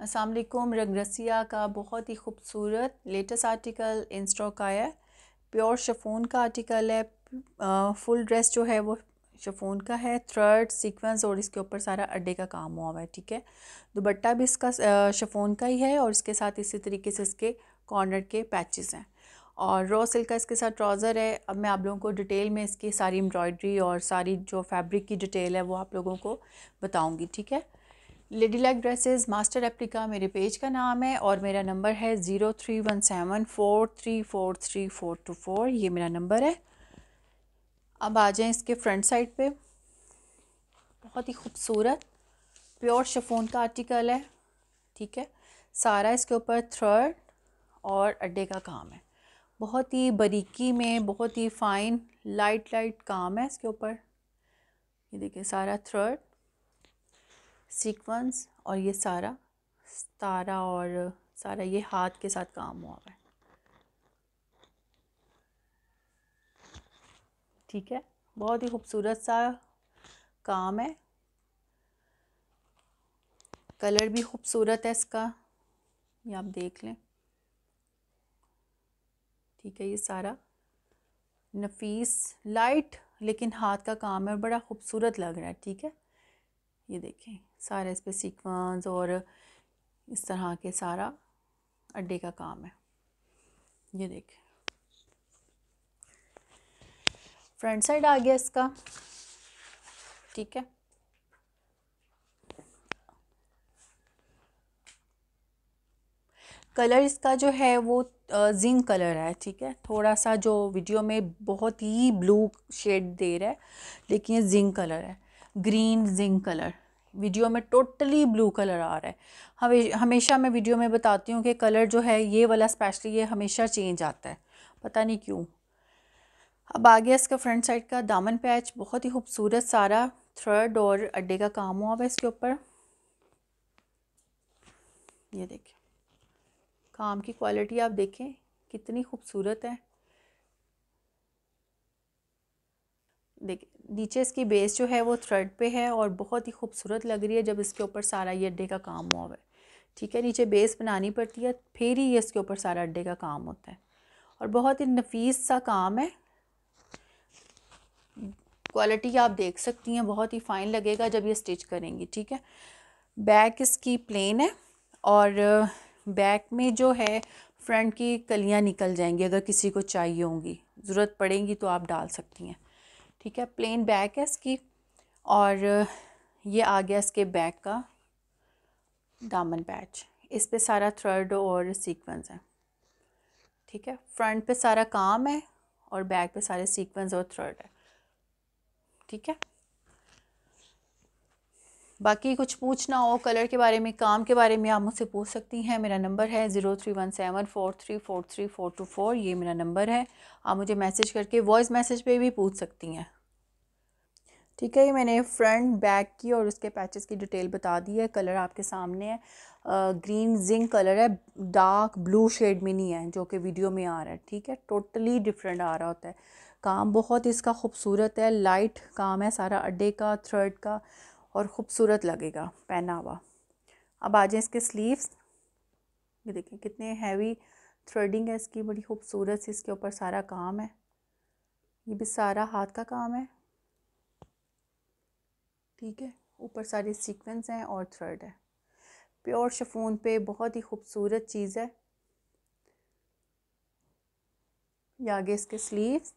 असलकुम रंगरसिया का बहुत ही खूबसूरत लेटेस्ट आर्टिकल इन स्टॉक है प्योर शफोन का आर्टिकल है आ, फुल ड्रेस जो है वो शफोन का है थ्रर्ड सीक्वेंस और इसके ऊपर सारा अड्डे का काम हुआ हुआ है ठीक है दुपट्टा भी इसका शफोन का ही है और इसके साथ इसी तरीके से इसके कॉर्नर के पैचेस हैं और रॉ सिल्क का इसके साथ ट्राउज़र है अब मैं आप लोगों को डिटेल में इसकी सारी एम्ब्रॉयडरी और सारी जो फैब्रिक की डिटेल है वो आप लोगों को बताऊँगी ठीक है lady like dresses master applica मेरे पेज का नाम है और मेरा नंबर है zero three one seven four three four three four two four ये मेरा नंबर है अब आ जाएं इसके फ्रंट साइड पे बहुत ही खूबसूरत प्योर शफोन का आर्टिकल है ठीक है सारा इसके ऊपर थ्रेड और अड्डे का काम है बहुत ही बारीकी में बहुत ही फ़ाइन लाइट लाइट काम है इसके ऊपर ये देखिए सारा थ्रेड सीक्वेंस और ये सारा तारा और सारा ये हाथ के साथ काम हुआ है ठीक है बहुत ही खूबसूरत सा काम है कलर भी खूबसूरत है इसका ये आप देख लें ठीक है ये सारा नफीस लाइट लेकिन हाथ का काम है और बड़ा खूबसूरत लग रहा है ठीक है ये देखें सारे इस पर सीक्वेंस और इस तरह के सारा अड्डे का काम है ये देखें फ्रंट साइड आ गया इसका ठीक है कलर इसका जो है वो जिंक कलर है ठीक है थोड़ा सा जो वीडियो में बहुत ही ब्लू शेड दे रहा है लेकिन ये जिंक कलर है ग्रीन जिंक कलर वीडियो में टोटली ब्लू कलर आ रहा है हमेशा मैं वीडियो में बताती हूँ कि कलर जो है ये वाला स्पेशली ये हमेशा चेंज आता है पता नहीं क्यों अब आ गया इसका फ्रंट साइड का दामन पैच बहुत ही खूबसूरत सारा थ्रेड और अड्डे का काम हुआ है इसके ऊपर ये देखिए काम की क्वालिटी आप देखें कितनी खूबसूरत है देख नीचे इसकी बेस जो है वो थ्रेड पे है और बहुत ही खूबसूरत लग रही है जब इसके ऊपर सारा ये अड्डे का काम हुआ है ठीक है नीचे बेस बनानी पड़ती है फिर ही इसके ऊपर सारा अड्डे का काम होता है और बहुत ही नफीस सा काम है क्वालिटी आप देख सकती हैं बहुत ही फ़ाइन लगेगा जब ये स्टिच करेंगी ठीक है बैक इसकी प्लेन है और बैक में जो है फ्रंट की कलियां निकल जाएंगी अगर किसी को चाहिए होंगी ज़रूरत पड़ेगी तो आप डाल सकती हैं ठीक है प्लेन बैक है इसकी और ये आ गया इसके बैक का दामन पैच इस पे सारा थ्रेड और सीक्वेंस है ठीक है फ्रंट पे सारा काम है और बैक पे सारे सीक्वेंस और थ्रेड है ठीक है बाकी कुछ पूछना हो कलर के बारे में काम के बारे में आप मुझसे पूछ सकती हैं मेरा नंबर है zero three one seven four three four three four two four ये मेरा नंबर है आप मुझे मैसेज करके वॉइस मैसेज पे भी पूछ सकती हैं ठीक है ये मैंने फ्रंट बैक की और उसके पैचेस की डिटेल बता दी है कलर आपके सामने है ग्रीन जिंक कलर है डार्क ब्लू शेड में नहीं है जो कि वीडियो में आ रहा है ठीक है टोटली डिफरेंट आ रहा होता है काम बहुत इसका खूबसूरत है लाइट काम है सारा अड्डे का थ्रेड का और ख़ूबसूरत लगेगा पहनावा अब आ जाए इसके स्लीव्स ये देखिए कितने हैवी थ्रेडिंग है इसकी बड़ी खूबसूरत सी इसके ऊपर सारा काम है ये भी सारा हाथ का काम है ठीक है ऊपर सारे सीक्वेंस हैं और थ्रेड है प्योर शफोन पे बहुत ही खूबसूरत चीज़ है ये आगे इसके स्लीव्स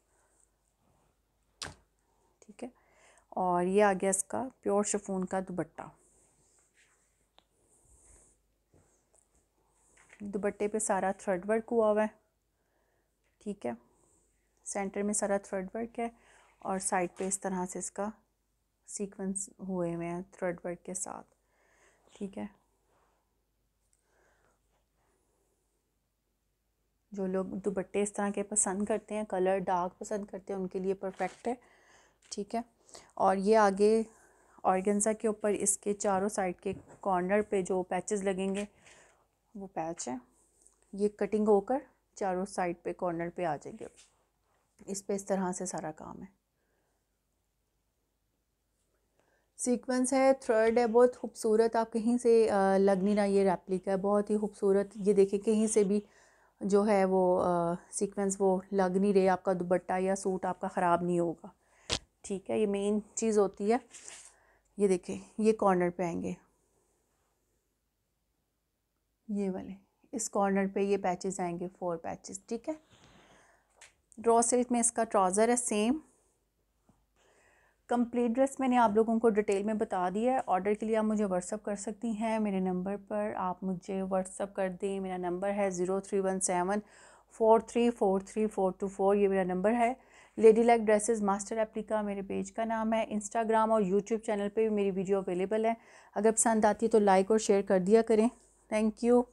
ठीक है और ये आ गया इसका प्योर शफून का दुबट्टा दुबट्टे पे सारा थ्रेड वर्क हुआ हुआ है ठीक है सेंटर में सारा थ्रेड वर्क है और साइड पे इस तरह से इसका सीक्वेंस हुए हुए हैं थ्रेड वर्क के साथ ठीक है जो लोग दुपट्टे इस तरह के पसंद करते हैं कलर डार्क पसंद करते हैं उनके लिए परफेक्ट है ठीक है और ये आगे ऑर्गेंजा के ऊपर इसके चारों साइड के कॉर्नर पे जो पैचेस लगेंगे वो पैच है ये कटिंग होकर चारों साइड पे कॉर्नर पे आ जाएंगे इस पे इस तरह से सारा काम है सीक्वेंस है थर्ड है बहुत खूबसूरत आप कहीं से लग नहीं रहा ये रेप्लिका है बहुत ही खूबसूरत ये देखें कहीं से भी जो है वो सीक्वेंस वो लग नहीं रहे आपका दुबट्टा या सूट आपका ख़राब नहीं होगा ठीक है ये मेन चीज़ होती है ये देखें ये कॉर्नर पे आएंगे ये वाले इस कॉर्नर पे ये पैचेस आएंगे फोर पैचेस ठीक है ड्रॉ सिल्क में इसका ट्राउज़र है सेम कंप्लीट ड्रेस मैंने आप लोगों को डिटेल में बता दिया है ऑर्डर के लिए आप मुझे व्हाट्सअप कर सकती हैं मेरे नंबर पर आप मुझे व्हाट्सअप कर दें मेरा नंबर है zero three one seven four three four three four two four ये मेरा नंबर है lady like dresses master applica मेरे पेज का नाम है इंस्टाग्राम और यूट्यूब चैनल पर भी मेरी वीडियो अवेलेबल है अगर पसंद आती है तो लाइक और शेयर कर दिया करें थैंक यू